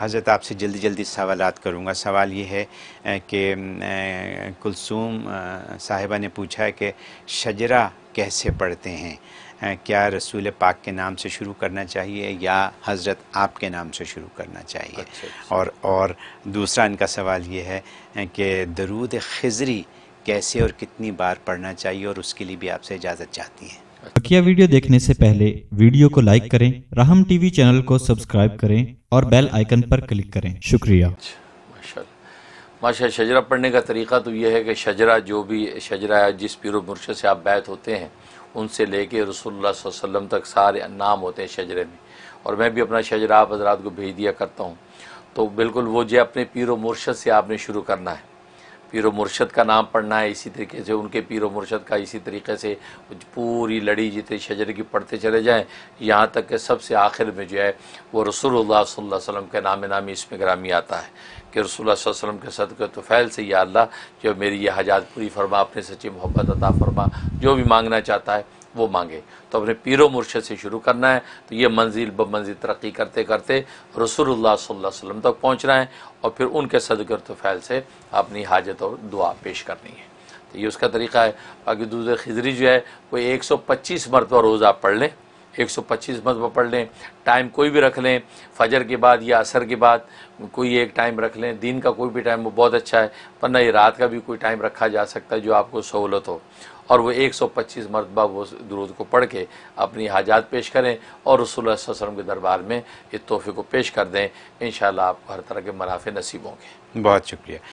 हज़रत आपसे जल्दी जल्दी सवाल करूँगा सवाल ये है कि कुलसूम साहिबा ने पूछा है कि शजरा कैसे पढ़ते हैं क्या रसूल पाक के नाम से शुरू करना चाहिए या हज़रत आपके नाम से शुरू करना चाहिए अच्छा।, अच्छा। और और दूसरा इनका सवाल ये है कि दरूद खजरी कैसे और कितनी बार पढ़ना चाहिए और उसके लिए भी आपसे इजाज़त चाहती हैं बकिया वीडियो देखने से पहले वीडियो को लाइक करें राहम टीवी चैनल को सब्सक्राइब करें और बेल आइकन पर क्लिक करें शुक्रिया माशा शजरा पढ़ने का तरीका तो यह है कि शजरा जो भी शजरा है जिस पीर मुर्शद से आप बैत होते हैं उनसे लेके रसोल्ला वसलम तक सारे नाम होते हैं शजरे में और मैं भी अपना शजरा आप हजरात को भेज दिया करता हूँ तो बिल्कुल वो जो अपने पीर मुर्शद से आपने शुरू करना है पीर मुर्शद का नाम पढ़ना है इसी तरीके से उनके पीर मुर्शद का इसी तरीके से पूरी लड़ी जितने शजर की पढ़ते चले जाएँ यहाँ तक के सबसे आखिर में जो है वो रसूलुल्लाह सल्लल्लाहु अलैहि वसल्लम के नाम नामी इसमें ग्रामी आता है कि अलैहि वसल्लम के तो फैल से या अल्लाह जो मेरी यह हजात पूरी फरमा अपने सच्ची मोहब्बत अता फरमा जो भी मांगना चाहता है वो मांगे तो अपने पीरो मुर्शद से शुरू करना है तो ये मंजिल ब मंजिल तरक्की करते करते रसूलुल्लाह सल्लल्लाहु अलैहि वसल्लम तक पहुँचना है और फिर उनके सदकर तफ़ैल से अपनी हाजत और दुआ पेश करनी है तो ये उसका तरीका है बाकी दूसरे खिजरी जो है वो पच्चीस मरतबा रोज़ आप पढ़ लें 125 मरतबा पढ़ लें टाइम कोई भी रख लें फजर के बाद या असर के बाद कोई एक टाइम रख लें दिन का कोई भी टाइम वो बहुत अच्छा है वरना ये रात का भी कोई टाइम रखा जा सकता है जो आपको सहूलत हो और वो 125 मरतबा वो दरूद को पढ़ के अपनी हाजात पेश करें और रसोल्ला वसलम के दरबार में इस तोहफे को पेश कर दें इन शाला आपको हर तरह के मुनाफे नसीब होंगे बहुत शुक्रिया